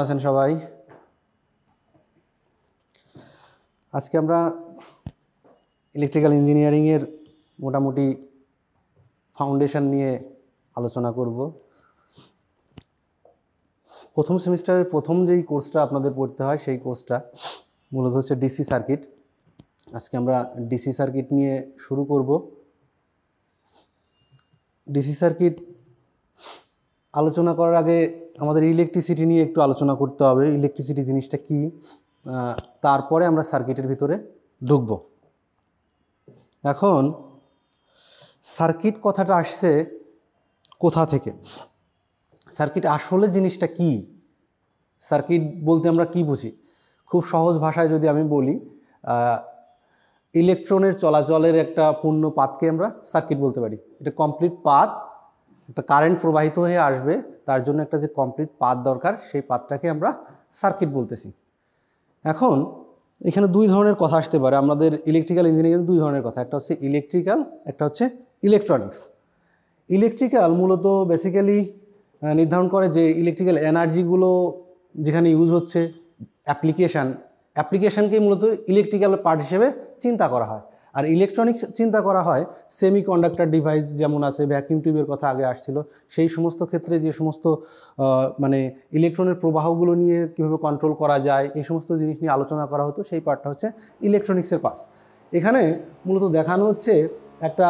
আছেন সবাই আজকে আমরা ইলেকট্রিক্যাল ইঞ্জিনিয়ারিংয়ের মোটামুটি ফাউন্ডেশন নিয়ে আলোচনা করব প্রথম সেমিস্টারের প্রথম যেই কোর্সটা আপনাদের পড়তে হয় সেই কোর্সটা মূলত হচ্ছে ডিসি সার্কিট আজকে আমরা ডিসি সার্কিট নিয়ে শুরু করব ডিসি সার্কিট আলোচনা করার আগে আমাদের ইলেকট্রিসিটি নিয়ে একটু আলোচনা করতে হবে ইলেকট্রিসিটি জিনিসটা কি তারপরে আমরা সার্কিটের ভিতরে ঢুকব এখন সার্কিট কথাটা আসছে কোথা থেকে সার্কিট আসলে জিনিসটা কি সার্কিট বলতে আমরা কি বুঝি খুব সহজ ভাষায় যদি আমি বলি ইলেকট্রনের চলাচলের একটা পূর্ণ পাতকে আমরা সার্কিট বলতে পারি এটা কমপ্লিট পাত একটা কারেন্ট প্রবাহিত হয়ে আসবে তার জন্য একটা যে কমপ্লিট পাত দরকার সেই পাতটাকে আমরা সার্কিট বলতেছি এখন এখানে দুই ধরনের কথা আসতে পারে আমাদের ইলেকট্রিক্যাল ইঞ্জিনিয়ারিং দুই ধরনের কথা একটা হচ্ছে ইলেকট্রিক্যাল একটা হচ্ছে ইলেকট্রনিক্স ইলেকট্রিক্যাল মূলত বেসিক্যালি নির্ধারণ করে যে ইলেকট্রিক্যাল এনার্জিগুলো যেখানে ইউজ হচ্ছে অ্যাপ্লিকেশান অ্যাপ্লিকেশানকেই মূলত ইলেকট্রিক্যাল পার্ট হিসেবে চিন্তা করা হয় আর ইলেকট্রনিক্স চিন্তা করা হয় সেমি কন্ডাক্টার ডিভাইস যেমন আছে ভ্যাকিউম টিউবের কথা আগে আসছিল সেই সমস্ত ক্ষেত্রে যে সমস্ত মানে ইলেকট্রনের প্রবাহগুলো নিয়ে কীভাবে কন্ট্রোল করা যায় এই সমস্ত জিনিস নিয়ে আলোচনা করা হতো সেই পার্টটা হচ্ছে ইলেকট্রনিক্সের পাস এখানে মূলত দেখানো হচ্ছে একটা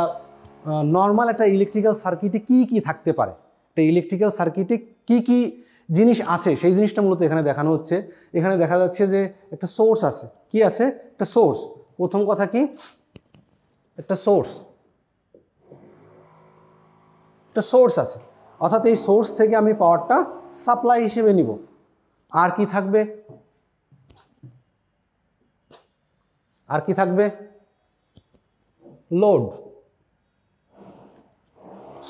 নর্মাল একটা ইলেকট্রিক্যাল সার্কিটে কি কি থাকতে পারে একটা ইলেকট্রিক্যাল সার্কিটে কি কি জিনিস আছে সেই জিনিসটা মূলত এখানে দেখানো হচ্ছে এখানে দেখা যাচ্ছে যে একটা সোর্স আছে কি আছে একটা সোর্স প্রথম কথা কি একটা সোর্স একটা সোর্স আছে অর্থাৎ এই সোর্স থেকে আমি পাওয়ারটা সাপ্লাই হিসেবে নিব আর কি থাকবে আর কি থাকবে লোড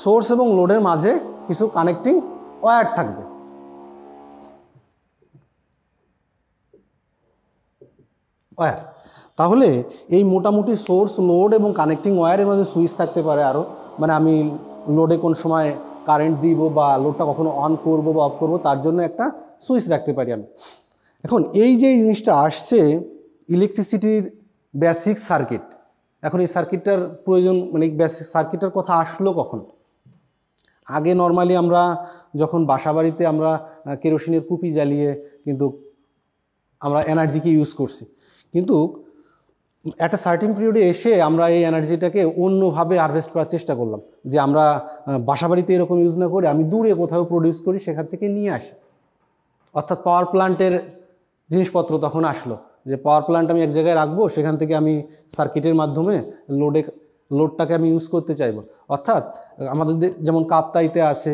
সোর্স এবং লোডের মাঝে কিছু কানেক্টিং ওয়ার থাকবে ওয়ার তাহলে এই মোটামুটি সোর্স লোড এবং কানেক্টিং ওয়ারের মধ্যে সুইচ থাকতে পারে আরও মানে আমি লোডে কোন সময় কারেন্ট দিব বা লোডটা কখনো অন করব বা অফ করব তার জন্য একটা সুইচ রাখতে পারি আমি এখন এই যে জিনিসটা আসছে ইলেকট্রিসিটির বেসিক সার্কিট এখন এই সার্কিটটার প্রয়োজন মানে বেসিক সার্কিটটার কথা আসলো কখন আগে নর্মালি আমরা যখন বাসাবাড়িতে আমরা কেরোসিনের কুপি জ্বালিয়ে কিন্তু আমরা এনার্জিকে ইউজ করছি কিন্তু একটা সার্টিন পিরিয়ডে এসে আমরা এই এনার্জিটাকে অন্যভাবে হারভেস্ট করার চেষ্টা করলাম যে আমরা বাসাবাড়িতে এরকম ইউজ না করে আমি দূরে কোথাও প্রডিউস করি সেখান থেকে নিয়ে আসি অর্থাৎ পাওয়ার প্ল্যান্টের জিনিসপত্র তখন আসলো যে পাওয়ার প্ল্যান্ট আমি এক জায়গায় রাখবো সেখান থেকে আমি সার্কিটের মাধ্যমে লোডে লোডটাকে আমি ইউজ করতে চাইব অর্থাৎ আমাদের যেমন কাপ্তাইতে আছে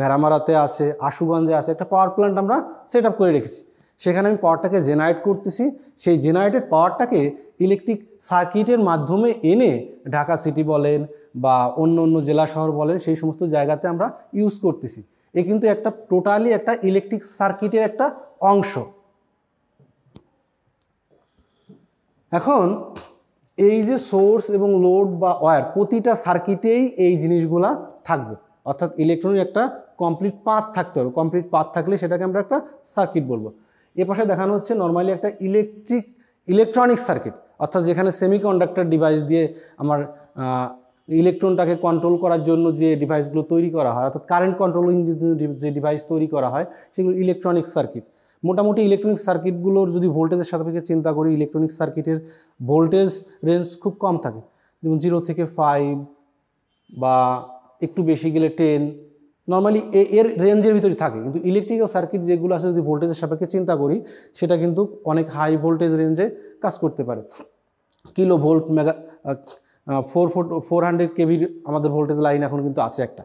ভেড়ামারাতে আছে আশুগঞ্জে আছে একটা পাওয়ার প্ল্যান্ট আমরা সেট করে রেখেছি সেখানে আমি পাওয়ারটাকে জেনারেট করতেছি সেই জেনারেটেড পাওয়ারটাকে ইলেকট্রিক সার্কিটের মাধ্যমে এনে ঢাকা সিটি বলেন বা অন্য অন্য জেলা শহর বলেন সেই সমস্ত জায়গাতে আমরা ইউজ করতেছি এ কিন্তু একটা টোটালি একটা ইলেকট্রিক সার্কিটের একটা অংশ এখন এই যে সোর্স এবং লোড বা ওয়ার প্রতিটা সার্কিটেই এই জিনিসগুলা থাকবে অর্থাৎ ইলেকট্রনিক একটা কমপ্লিট পাথ থাকতে হবে কমপ্লিট পাথ থাকলে সেটাকে আমরা একটা সার্কিট বলবো এ পাশে দেখানো হচ্ছে নর্মালি একটা ইলেকট্রিক ইলেকট্রনিক সার্কিট অর্থাৎ যেখানে সেমিকন্ডাক্টর ডিভাইস দিয়ে আমার ইলেকট্রনটাকে কন্ট্রোল করার জন্য যে ডিভাইসগুলো তৈরি করা হয় অর্থাৎ কারেন্ট কন্ট্রোলিং যে ডিভাইস তৈরি করা হয় সেগুলো ইলেকট্রনিক সার্কিট মোটামুটি ইলেকট্রনিক সার্কিটগুলোর যদি ভোল্টেজের সাথে চিন্তা করি ইলেকট্রনিক সার্কিটের ভোল্টেজ রেঞ্জ খুব কম থাকে যেমন জিরো থেকে ফাইভ বা একটু বেশি গেলে টেন নর্মালি এর রেঞ্জের ভিতরে থাকে কিন্তু ইলেকট্রিক্যাল সার্কিট যেগুলো আছে যদি ভোল্টেজের সাপেক্ষে চিন্তা করি সেটা কিন্তু অনেক হাই ভোল্টেজ রেঞ্জে কাজ করতে পারে kilo volt mega four four four hundred কেভির আমাদের ভোল্টেজ লাইন এখন কিন্তু আছে একটা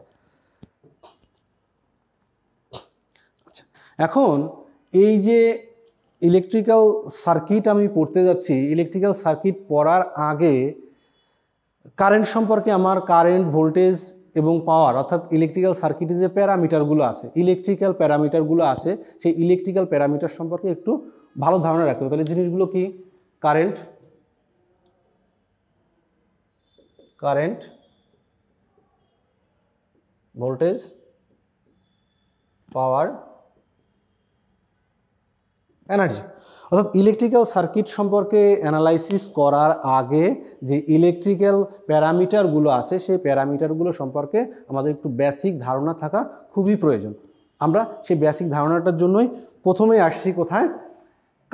আচ্ছা এখন এই যে ইলেকট্রিক্যাল সার্কিট আমি পড়তে যাচ্ছি ইলেকট্রিক্যাল সার্কিট পড়ার আগে কারেন্ট সম্পর্কে আমার কারেন্ট ভোল্টেজ এবং পাওয়ার অর্থাৎ ইলেকট্রিক্যাল সার্কিটে যে প্যারামিটারগুলো আছে ইলেকট্রিক্যাল প্যারামিটারগুলো আছে সেই ইলেকট্রিক্যাল প্যারামিটার সম্পর্কে একটু ভালো ধারণা রাখতে হবে তাহলে জিনিসগুলো কি current current voltage power energy অর্থাৎ ইলেকট্রিক্যাল সার্কিট সম্পর্কে অ্যানালাইসিস করার আগে যে ইলেকট্রিক্যাল প্যারামিটারগুলো আছে সেই প্যারামিটারগুলো সম্পর্কে আমাদের একটু বেসিক ধারণা থাকা খুবই প্রয়োজন আমরা সেই বেসিক ধারণাটার জন্যই প্রথমে আসছি কোথায়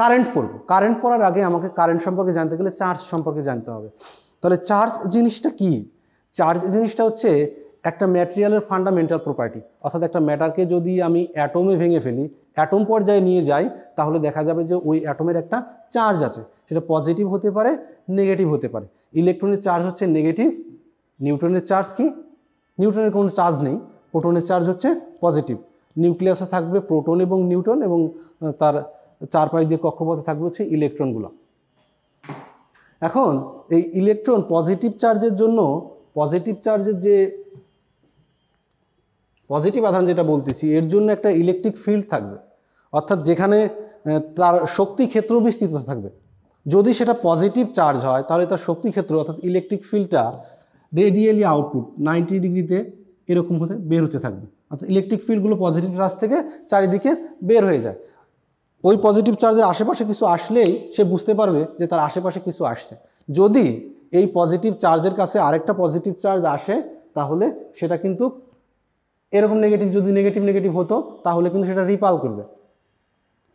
কারেন্ট পড়ব কারেন্ট পড়ার আগে আমাকে কারেন্ট সম্পর্কে জানতে গেলে চার্জ সম্পর্কে জানতে হবে তাহলে চার্জ জিনিসটা কি চার্জ জিনিসটা হচ্ছে একটা ম্যাটেরিয়ালের ফান্ডামেন্টাল প্রপার্টি অর্থাৎ একটা ম্যাটারকে যদি আমি অ্যাটমে ভেঙে ফেলি অ্যাটম পর্যায়ে নিয়ে যাই তাহলে দেখা যাবে যে ওই অ্যাটমের একটা চার্জ আছে সেটা পজিটিভ হতে পারে নেগেটিভ হতে পারে ইলেকট্রনের চার্জ হচ্ছে নেগেটিভ নিউট্রনের চার্জ কি নিউট্রনের কোনো চার্জ নেই প্রোটনের চার্জ হচ্ছে পজিটিভ নিউক্লিয়াসে থাকবে প্রোটন এবং নিউট্রন এবং তার চারপাশ দিয়ে কক্ষপথে থাকবে হচ্ছে ইলেকট্রনগুলো এখন এই ইলেকট্রন পজিটিভ চার্জের জন্য পজিটিভ চার্জের যে পজিটিভ আধান যেটা বলতেছি এর জন্য একটা ইলেকট্রিক ফিল্ড থাকবে অর্থাৎ যেখানে তার শক্তি ক্ষেত্র বিস্তৃত থাকবে যদি সেটা পজিটিভ চার্জ হয় তাহলে তার শক্তি ক্ষেত্র অর্থাৎ ইলেকট্রিক ফিল্ডটা রেডিয়ালি আউটপুট নাইনটি ডিগ্রিতে এরকম হতে বের হতে থাকবে অর্থাৎ ইলেকট্রিক ফিল্ডগুলো পজিটিভ চার্জ থেকে চারিদিকে বের হয়ে যায় ওই পজিটিভ চার্জের আশেপাশে কিছু আসলেই সে বুঝতে পারবে যে তার আশেপাশে কিছু আসছে যদি এই পজিটিভ চার্জের কাছে আরেকটা পজিটিভ চার্জ আসে তাহলে সেটা কিন্তু এরকম নেগেটিভ যদি নেগেটিভ নেগেটিভ হতো তাহলে কিন্তু সেটা রিপাল করবে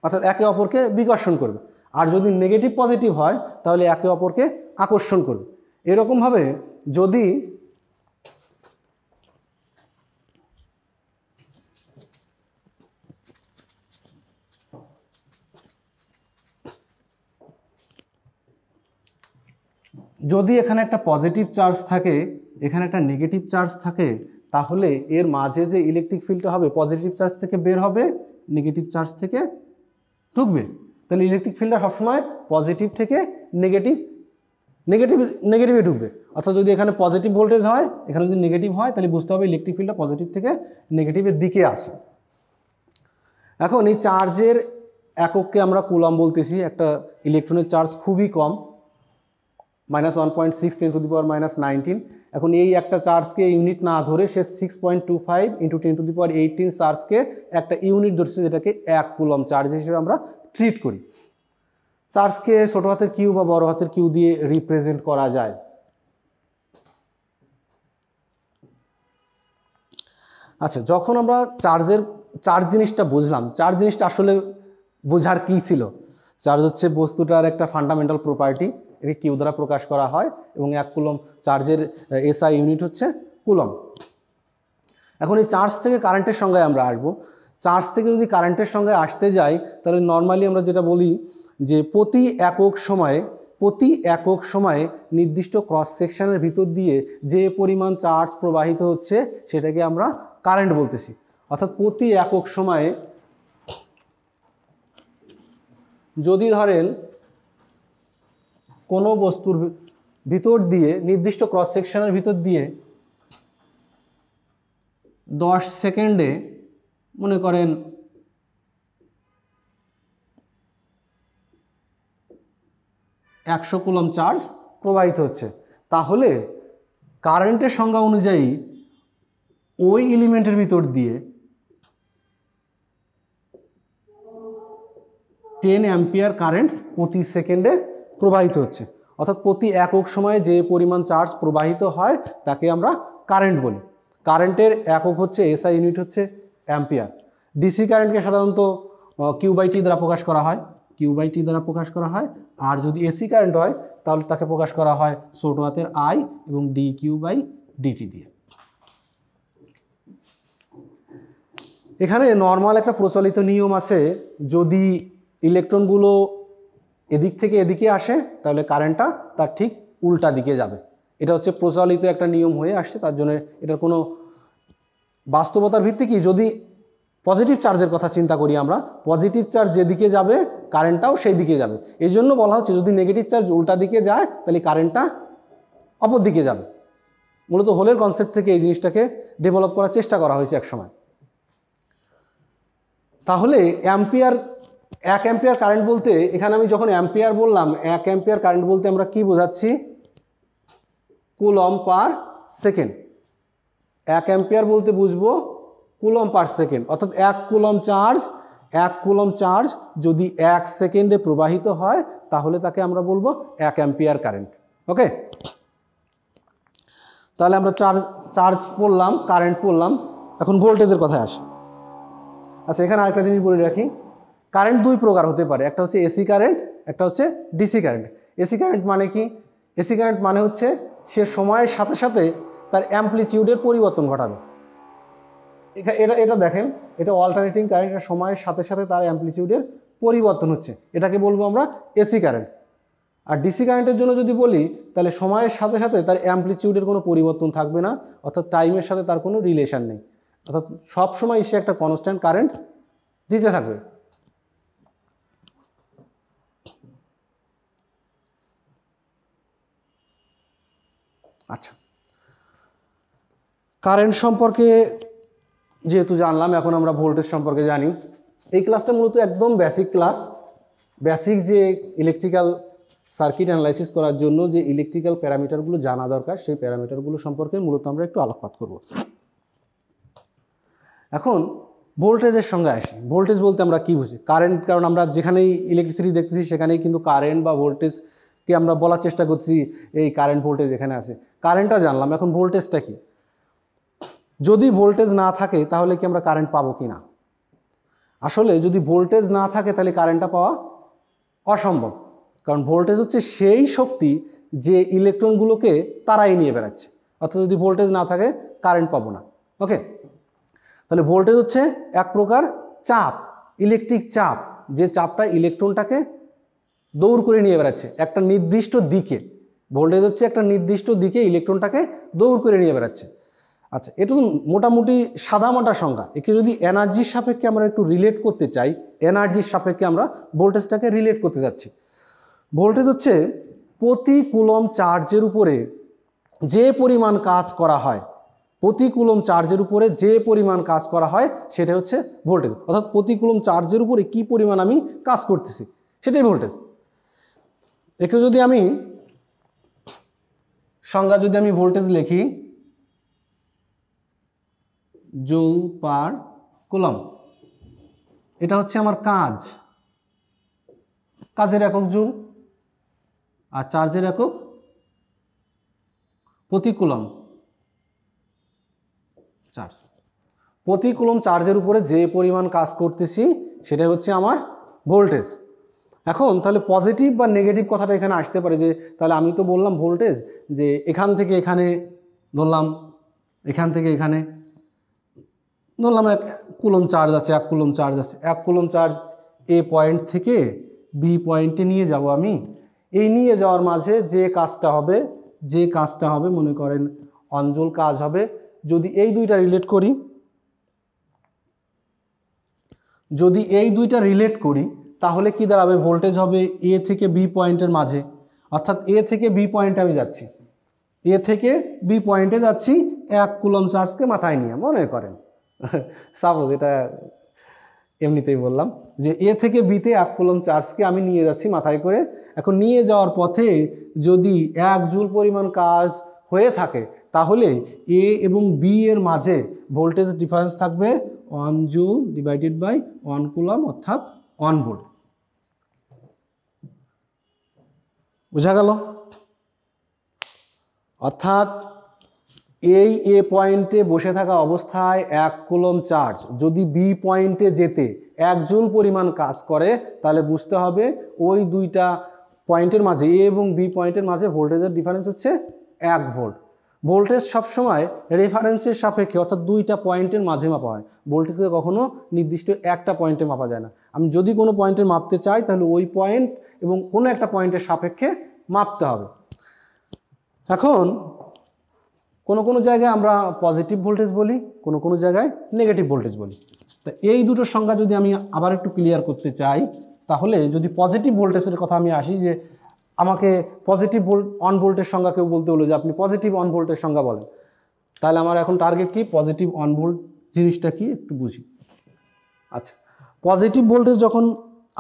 অর্থাৎ একে অপরকে বিকর্ষণ করবে আর যদি নেগেটিভ পজিটিভ হয় তাহলে একে অপরকে আকর্ষণ করবে এরকমভাবে যদি যদি এখানে একটা পজিটিভ চার্জ থাকে এখানে একটা নেগেটিভ চার্জ থাকে তাহলে এর মাঝে যে ইলেকট্রিক ফিল্ডটা হবে পজিটিভ চার্জ থেকে বের হবে নেগেটিভ চার্জ থেকে ঢুকবে তাহলে ইলেকট্রিক ফিল্ডটা সবসময় পজিটিভ থেকে নেগেটিভ নেগেটিভ নেগেটিভে ঢুকবে অর্থাৎ যদি এখানে পজিটিভ ভোল্টেজ হয় এখানে যদি নেগেটিভ হয় তাহলে বুঝতে হবে ইলেকট্রিক ফিল্ডটা পজিটিভ থেকে নেগেটিভের দিকে আসে এখন এই চার্জের এককে আমরা কুলম বলতেছি একটা ইলেকট্রনের চার্জ খুবই কম minus one point six ten to the power minus nineteen এখন এই একটা চার্জকে ইউনিট না ধরে সে six point two five into ten to the power eighteen চার্জকে একটা ইউনিট ধরছে যেটাকে এক কুলম চার্জ হিসেবে আমরা ট্রিট করি চার্জকে ছোটো হাতের কিউ বা বড় হাতের কিউ দিয়ে রিপ্রেজেন্ট করা যায় আচ্ছা যখন আমরা চার্জের চার্জ জিনিসটা বুঝলাম চার্জ জিনিসটা আসলে বোঝার কী ছিল চার্জ হচ্ছে বস্তুটার একটা ফান্ডামেন্টাল প্রপার্টি একে কিউ দ্বারা প্রকাশ করা হয় এবং এক কুলম চার্জের এসআই ইউনিট হচ্ছে কুলম এখন এই চার্জ থেকে কারেন্টের সঙ্গে আমরা আসবো চার্জ থেকে যদি কারেন্টের সঙ্গে আসতে যাই তাহলে নর্মালি আমরা যেটা বলি যে প্রতি একক সময়ে প্রতি একক সময়ে নির্দিষ্ট ক্রস সেকশনের ভিতর দিয়ে যে পরিমাণ চার্জ প্রবাহিত হচ্ছে সেটাকে আমরা কারেন্ট বলতেছি অর্থাৎ প্রতি একক সময়ে যদি ধরেন কোনো বস্তুর ভিতর দিয়ে নির্দিষ্ট ক্রস সেকশনের ভিতর দিয়ে দশ সেকেন্ডে মনে করেন একশো কুলম চার্জ প্রবাহিত হচ্ছে তাহলে কারেন্টের সংজ্ঞা অনুযায়ী ওই এলিমেন্টের ভিতর দিয়ে টেন অ্যাম্পিয়ার কারেন্ট প্রতি সেকেন্ডে প্রবাহিত হচ্ছে অর্থাৎ প্রতি একক সময়ে যে পরিমাণ চার্জ প্রবাহিত হয় তাকে আমরা কারেন্ট বলি কারেন্টের একক হচ্ছে এসআই ইউনিট হচ্ছে অ্যাম্পিয়ার ডিসি কারেন্টকে সাধারণত কিউ বাই টি দ্বারা প্রকাশ করা হয় কিউ বাই টি দ্বারা প্রকাশ করা হয় আর যদি এসি কারেন্ট হয় তাহলে তাকে প্রকাশ করা হয় ছোট হাতের আই এবং ডি কিউ বাই ডিটি দিয়ে এখানে নর্মাল একটা প্রচলিত নিয়ম আছে যদি ইলেকট্রনগুলো এদিক থেকে এদিকে আসে তাহলে কারেন্টটা তার ঠিক উল্টা দিকে যাবে এটা হচ্ছে প্রচলিত একটা নিয়ম হয়ে আসছে তার জন্য এটার কোনো বাস্তবতার ভিত্তি কি যদি পজিটিভ চার্জের কথা চিন্তা করি আমরা পজিটিভ চার্জ যেদিকে যাবে কারেন্টটাও সেই দিকে যাবে এই জন্য বলা হচ্ছে যদি নেগেটিভ চার্জ উল্টা দিকে যায় তাহলে কারেন্টটা অপর দিকে যাবে মূলত হোলের কনসেপ্ট থেকে এই জিনিসটাকে ডেভেলপ করার চেষ্টা করা হয়েছে একসময় তাহলে অ্যাম্পিয়ার এক অ্যাম্পিয়ার কারেন্ট বলতে এখানে আমি যখন অ্যাম্পিয়ার বললাম এক অ্যাম্পিয়ার কারেন্ট বলতে আমরা কি বোঝাচ্ছি কুলম পার সেকেন্ড এক অ্যাম্পিয়ার বলতে বুঝবো কুলম পার সেকেন্ড অর্থাৎ এক কুলম চার্জ এক কুলম চার্জ যদি এক সেকেন্ডে প্রবাহিত হয় তাহলে তাকে আমরা বলবো এক অ্যাম্পিয়ার কারেন্ট ওকে তাহলে আমরা চার্জ চার্জ পড়লাম কারেন্ট পড়লাম এখন ভোল্টেজের কথায় আসে আচ্ছা এখানে আরেকটা জিনিস বলে রাখি কারেন্ট দুই প্রকার হতে পারে একটা হচ্ছে এসি কারেন্ট একটা হচ্ছে ডিসি কারেন্ট এসি কারেন্ট মানে কি এসি কারেন্ট মানে হচ্ছে সে সময়ের সাথে সাথে তার অ্যাম্পলিচিউডের পরিবর্তন ঘটাবে এটা এটা দেখেন এটা অল্টারনেটিং কারেন্ট এটা সময়ের সাথে সাথে তার অ্যাম্পলিচিউডের পরিবর্তন হচ্ছে এটাকে বলবো আমরা এসি কারেন্ট আর ডিসি কারেন্টের জন্য যদি বলি তাহলে সময়ের সাথে সাথে তার অ্যাম্পলিচিউডের কোনো পরিবর্তন থাকবে না অর্থাৎ টাইমের সাথে তার কোনো রিলেশান নেই অর্থাৎ সবসময় সে একটা কনস্ট্যান্ট কারেন্ট দিতে থাকবে আচ্ছা কারেন্ট সম্পর্কে যেহেতু জানলাম এখন আমরা ভোল্টেজ সম্পর্কে জানি এই ক্লাসটা মূলত একদম বেসিক ক্লাস বেসিক যে ইলেকট্রিক্যাল সার্কিট অ্যানালাইসিস করার জন্য যে ইলেকট্রিক্যাল প্যারামিটারগুলো জানা দরকার সেই প্যারামিটারগুলো সম্পর্কে মূলত আমরা একটু আলোকপাত করব এখন ভোল্টেজের সঙ্গে আসি ভোল্টেজ বলতে আমরা কি বুঝি কারেন্ট কারণ আমরা যেখানেই ইলেকট্রিসিটি দেখতেছি সেখানেই কিন্তু কারেন্ট বা ভোল্টেজ কি আমরা বলার চেষ্টা করছি এই কারেন্ট ভোল্টেজ এখানে আছে কারেন্টটা জানলাম এখন ভোল্টেজটা কি যদি ভোল্টেজ না থাকে তাহলে কি আমরা কারেন্ট পাবো কি না আসলে যদি ভোল্টেজ না থাকে তাহলে কারেন্টটা পাওয়া অসম্ভব কারণ ভোল্টেজ হচ্ছে সেই শক্তি যে ইলেকট্রনগুলোকে তারাই নিয়ে বেড়াচ্ছে অর্থাৎ যদি ভোল্টেজ না থাকে কারেন্ট পাবো না ওকে তাহলে ভোল্টেজ হচ্ছে এক প্রকার চাপ ইলেকট্রিক চাপ যে চাপটা ইলেকট্রনটাকে দৌড় করে নিয়ে বেড়াচ্ছে একটা নির্দিষ্ট দিকে ভোল্টেজ হচ্ছে একটা নির্দিষ্ট দিকে ইলেকট্রনটাকে দৌড় করে নিয়ে বেড়াচ্ছে আচ্ছা এটা তো মোটামুটি সাদামাটা সংখ্যা একে যদি এনার্জির সাপেক্ষে আমরা একটু রিলেট করতে চাই এনার্জির সাপেক্ষে আমরা ভোল্টেজটাকে রিলেট করতে যাচ্ছি ভোল্টেজ হচ্ছে প্রতি কুলম চার্জের উপরে যে পরিমাণ কাজ করা হয় প্রতি কুলম চার্জের উপরে যে পরিমাণ কাজ করা হয় সেটা হচ্ছে ভোল্টেজ অর্থাৎ প্রতি কুলম চার্জের উপরে কি পরিমাণ আমি কাজ করতেছি সেটাই ভোল্টেজ একে যদি আমি সংজ্ঞা যদি আমি ভোল্টেজ লিখি জুল পার কুলম এটা হচ্ছে আমার কাজ কাজের একক জুল আর চার্জের একক প্রতিকুলম চার্জ প্রতিকুলম চার্জের উপরে যে পরিমাণ কাজ করতেছি সেটা হচ্ছে আমার ভোল্টেজ এখন তাহলে পজিটিভ বা নেগেটিভ কথাটা এখানে আসতে পারে যে তাহলে আমি তো বললাম ভোল্টেজ যে এখান থেকে এখানে ধরলাম এখান থেকে এখানে ধরলাম এক কুলম চার্জ আছে এক কুলম চার্জ আছে এক কুলম চার্জ এ পয়েন্ট থেকে বি পয়েন্টে নিয়ে যাব আমি এই নিয়ে যাওয়ার মাঝে যে কাজটা হবে যে কাজটা হবে মনে করেন অঞ্জল কাজ হবে যদি এই দুইটা রিলেট করি যদি এই দুইটা রিলেট করি তাহলে কি দাঁড়াবে ভোল্টেজ হবে এ থেকে বি পয়েন্টের মাঝে অর্থাৎ এ থেকে বি পয়েন্টে আমি যাচ্ছি এ থেকে বি পয়েন্টে যাচ্ছি এক কুলম চার্জকে মাথায় নিয়ে মনে করেন সাপোজ এটা এমনিতেই বললাম যে এ থেকে বিতে এক কুলম চার্জকে আমি নিয়ে যাচ্ছি মাথায় করে এখন নিয়ে যাওয়ার পথে যদি এক জুল পরিমাণ কাজ হয়ে থাকে তাহলে এ এবং বি এর মাঝে ভোল্টেজ ডিফারেন্স থাকবে one joule divided by one coulomb অর্থাৎ ওয়ান ভোল্ট বোঝা গেল অর্থাৎ এই এ পয়েন্টে বসে থাকা অবস্থায় এক কুলম চার্জ যদি বি পয়েন্টে যেতে এক জুল পরিমাণ কাজ করে তাহলে বুঝতে হবে ওই দুইটা পয়েন্টের মাঝে এ এবং বি পয়েন্টের মাঝে ভোল্টেজের ডিফারেন্স হচ্ছে এক ভোল্ট ভোল্টেজ সবসময় রেফারেন্সের সাপেক্ষে অর্থাৎ দুইটা পয়েন্টের মাঝে মাপা হয় ভোল্টেজকে কখনও নির্দিষ্ট একটা পয়েন্টে মাপা যায় না আমি যদি কোনো পয়েন্টে মাপতে চাই তাহলে ওই পয়েন্ট এবং কোনো একটা পয়েন্টের সাপেক্ষে মাপতে হবে এখন কোনো কোনো জায়গায় আমরা পজিটিভ ভোল্টেজ বলি কোনো কোনো জায়গায় নেগেটিভ ভোল্টেজ বলি তা এই দুটোর সংখ্যা যদি আমি আবার একটু ক্লিয়ার করতে চাই তাহলে যদি পজিটিভ ভোল্টেজের কথা আমি আসি যে আমাকে পজিটিভ বোল্ট অন ভোল্টের সংজ্ঞা কেউ বলতে হলো যে আপনি পজিটিভ অন ভোল্টের সংজ্ঞা বলেন তাহলে আমার এখন টার্গেট কি পজিটিভ অন ভোল্ট জিনিসটা কি একটু বুঝি আচ্ছা পজিটিভ ভোল্টেজ যখন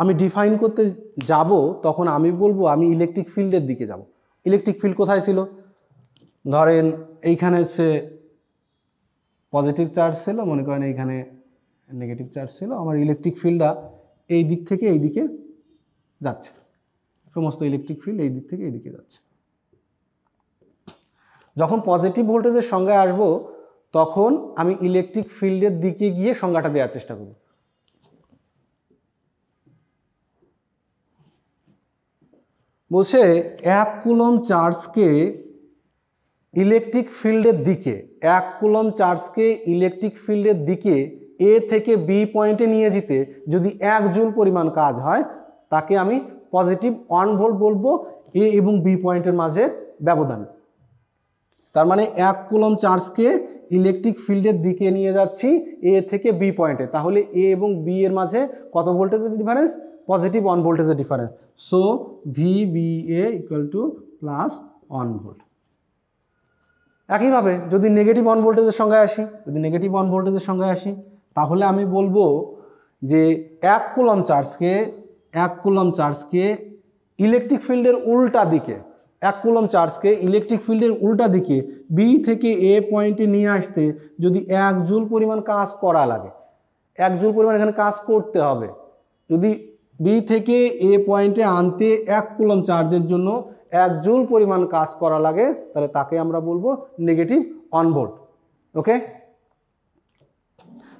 আমি ডিফাইন করতে যাব তখন আমি বলবো আমি ইলেকট্রিক ফিল্ডের দিকে যাব ইলেকট্রিক ফিল্ড কোথায় ছিল ধরেন এইখানে সে পজিটিভ চার্জ ছিল মনে করেন এইখানে নেগেটিভ চার্জ ছিল আমার ইলেকট্রিক ফিল্ডটা এই দিক থেকে এই দিকে যাচ্ছে সমস্ত ইলেকট্রিক ফিল্ড এই দিক থেকে এই দিকে যাচ্ছে যখন পজিটিভ ভোল্টেজের সংজ্ঞায় আসবো তখন আমি ইলেকট্রিক ফিল্ডের দিকে গিয়ে সংজ্ঞাটা দেওয়ার চেষ্টা করব বলছে এক কুলম চার্জকে ইলেকট্রিক ফিল্ডের দিকে এক কুলম চার্জকে ইলেকট্রিক ফিল্ডের দিকে এ থেকে বি পয়েন্টে নিয়ে যেতে যদি এক জুল পরিমাণ কাজ হয় তাকে আমি পজিটিভ ওয়ান ভোল্ট বলবো এ এবং বি পয়েন্টের মাঝে ব্যবধান তার মানে এক কুলম চার্জকে ইলেকট্রিক ফিল্ডের দিকে নিয়ে যাচ্ছি এ থেকে বি পয়েন্টে তাহলে এ এবং বি এর মাঝে কত ভোল্টেজের ডিফারেন্স পজিটিভ ওয়ান ভোল্টেজের difference so V B A equal to plus one volt একইভাবে যদি নেগেটিভ অন ভোল্টেজের সঙ্গে আসি যদি নেগেটিভ অন ভোল্টেজের সঙ্গে আসি তাহলে আমি বলবো যে এক কুলম চার্জকে এক কুলম চার্জকে ইলেকট্রিক ফিল্ডের উল্টা দিকে এক কুলম চার্জকে ইলেকট্রিক ফিল্ডের উল্টা দিকে বি থেকে এ পয়েন্টে নিয়ে আসতে যদি এক জুল পরিমাণ কাজ করা লাগে এক জুল পরিমাণ এখানে কাজ করতে হবে যদি বি থেকে এ পয়েন্টে আনতে এক কুলম চার্জের জন্য এক জুল পরিমাণ কাজ করা লাগে তাহলে তাকে আমরা বলবো নেগেটিভ অনভোল্ট ওকে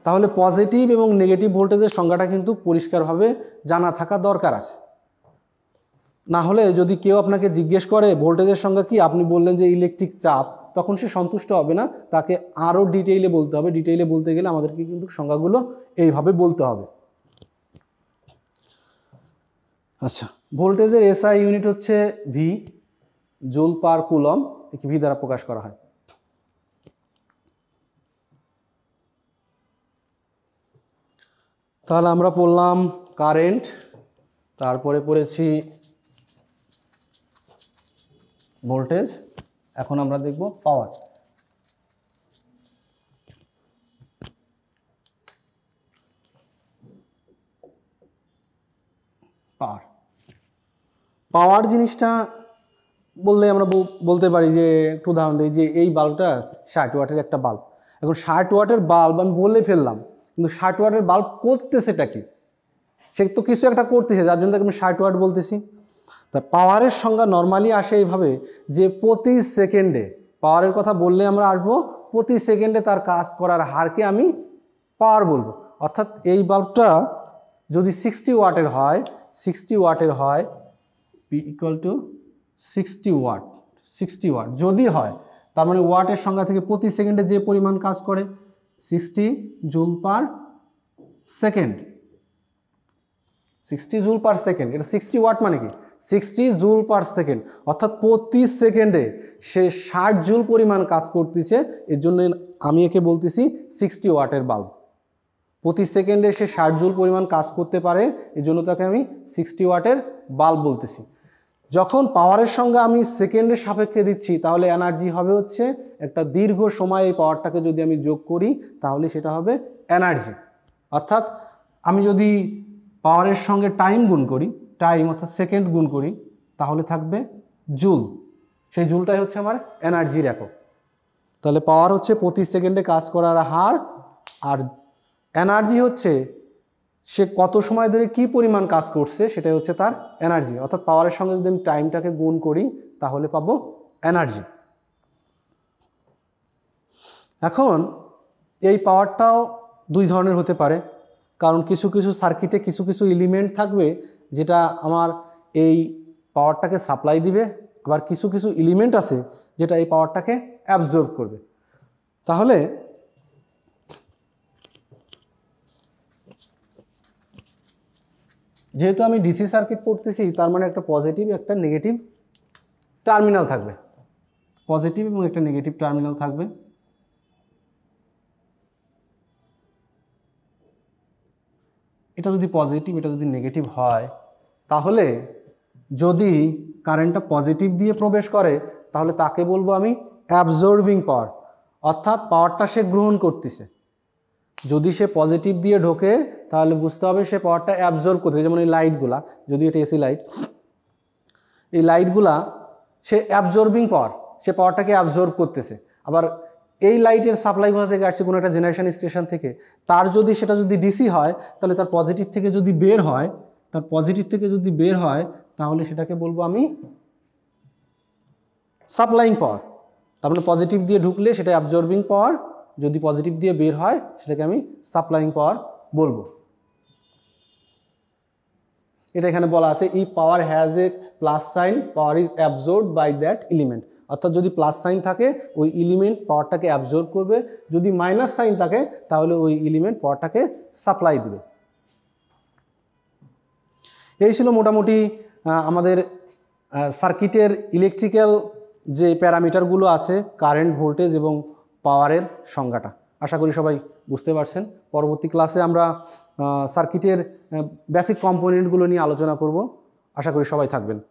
তাহলে পজিটিভ এবং নেগেটিভ ভোল্টেজের সংজ্ঞাটা কিন্তু পরিষ্কারভাবে জানা থাকা দরকার আছে না হলে যদি কেউ আপনাকে জিজ্ঞেস করে ভোল্টেজের সংজ্ঞা কি আপনি বললেন যে ইলেকট্রিক চাপ তখন সে সন্তুষ্ট হবে না তাকে আরও ডিটেইলে বলতে হবে ডিটেইলে বলতে গেলে আমাদেরকে কিন্তু সংজ্ঞাগুলো এইভাবে বলতে হবে আচ্ছা ভোল্টেজের এসআই ইউনিট হচ্ছে ভি জোল পার কুলম একে ভি দ্বারা প্রকাশ করা হয় তাহলে আমরা পড়লাম কারেন্ট তারপরে পড়েছি ভোল্টেজ এখন আমরা দেখব পাওয়ার পাওয়ার পাওয়ার জিনিসটা বললে আমরা বলতে পারি যে একটু উদাহরণ দিই যে এই বাল্বটা ষাট ওয়াটের একটা বাল্ব এখন ষাট ওয়াটের বাল্ব আমি বলে ফেললাম কিন্তু ষাট ওয়ার্ডের বাল্ব করতেছেটা কি সে তো কিছু একটা করতেছে যার জন্য তাকে আমি ষাট ওয়ার্ড বলতেছি তা পাওয়ারের সংজ্ঞা নর্মালি আসে এইভাবে যে প্রতি সেকেন্ডে পাওয়ারের কথা বললে আমরা আসবো প্রতি সেকেন্ডে তার কাজ করার হারকে আমি পাওয়ার বলবো অর্থাৎ এই বাল্বটা যদি সিক্সটি ওয়াটের হয় সিক্সটি ওয়াটের হয় P equal to sixty watt sixty watt যদি হয় তার মানে ওয়াটের সংখ্যা থেকে প্রতি সেকেন্ডে যে পরিমাণ কাজ করে sixty joule per second sixty joule per second এটা সিক্সটি ওয়াট মানে কি সিক্সটি জুল পার সেকেন্ড অর্থাৎ প্রতি সেকেন্ডে সে ষাট জুল পরিমাণ কাজ করতেছে এর জন্য আমি একে বলতেছি সিক্সটি ওয়াটের বাল্ব প্রতি সেকেন্ডে সে ষাট জুল পরিমাণ কাজ করতে পারে জন্য তাকে আমি সিক্সটি ওয়াটের বাল্ব বলতেছি যখন পাওয়ারের সঙ্গে আমি সেকেন্ডের সাপেক্ষে দিচ্ছি তাহলে এনার্জি হবে হচ্ছে একটা দীর্ঘ সময় এই পাওয়ারটাকে যদি আমি যোগ করি তাহলে সেটা হবে এনার্জি অর্থাৎ আমি যদি পাওয়ারের সঙ্গে টাইম গুণ করি টাইম অর্থাৎ সেকেন্ড গুণ করি তাহলে থাকবে জুল সেই জুলটাই হচ্ছে আমার এনার্জির একক তাহলে পাওয়ার হচ্ছে প্রতি সেকেন্ডে কাজ করার হার আর এনার্জি হচ্ছে সে কত সময় ধরে কি পরিমাণ কাজ করছে সেটাই হচ্ছে তার এনার্জি অর্থাৎ পাওয়ারের সঙ্গে যদি আমি টাইমটাকে গুণ করি তাহলে পাবো এনার্জি এখন এই পাওয়ারটাও দুই ধরনের হতে পারে কারণ কিছু কিছু সার্কিটে কিছু কিছু এলিমেন্ট থাকবে যেটা আমার এই পাওয়ারটাকে সাপ্লাই দিবে আবার কিছু কিছু এলিমেন্ট আছে যেটা এই পাওয়ারটাকে অ্যাবজর্ব করবে তাহলে যেহেতু আমি ডিসি সার্কিট পড়তেছি তার মানে একটা পজিটিভ একটা নেগেটিভ টার্মিনাল থাকবে পজিটিভ এবং একটা নেগেটিভ টার্মিনাল থাকবে এটা যদি পজিটিভ এটা যদি নেগেটিভ হয় তাহলে যদি কারেন্টটা পজিটিভ দিয়ে প্রবেশ করে তাহলে তাকে বলবো আমি অ্যাবজর্ভিং পাওয়ার অর্থাৎ পাওয়ারটা সে গ্রহণ করতেছে যদি সে পজিটিভ দিয়ে ঢোকে তাহলে বুঝতে হবে সে পাওয়ারটা অ্যাবজর্ব করতে যেমন এই লাইটগুলা যদি এটা এসি লাইট এই লাইটগুলা সে অ্যাবজর্বিং পাওয়ার সে পাওয়ারটাকে অ্যাবজর্ব করতেছে আবার এই লাইটের সাপ্লাইগুলো থেকে আসছে কোনো একটা জেনারেশন স্টেশন থেকে তার যদি সেটা যদি ডিসি হয় তাহলে তার পজিটিভ থেকে যদি বের হয় তার পজিটিভ থেকে যদি বের হয় তাহলে সেটাকে বলবো আমি সাপ্লাইং পাওয়ার তার মানে পজিটিভ দিয়ে ঢুকলে সেটা অ্যাবজর্বিং পাওয়ার যদি পজিটিভ দিয়ে বের হয় সেটাকে আমি সাপ্লাইং পাওয়ার বলবো এটা এখানে বলা আছে ই power has a plus sign power is absorb by that element অর্থাৎ যদি প্লাস সাইন থাকে ওই এলিমেন্ট পাওয়ারটাকে অ্যাবজর্ব করবে যদি মাইনাস সাইন থাকে তাহলে ওই এলিমেন্ট পাওয়ারটাকে সাপ্লাই দেবে এই ছিল মোটামুটি আমাদের সার্কিটের ইলেকট্রিক্যাল যে প্যারামিটারগুলো আছে কারেন্ট ভোল্টেজ এবং পাওয়ারের সংজ্ঞাটা আশা করি সবাই বুঝতে পারছেন পরবর্তী ক্লাসে আমরা সার্কিটের বেসিক কম্পোনেন্টগুলো নিয়ে আলোচনা করব আশা করি সবাই থাকবেন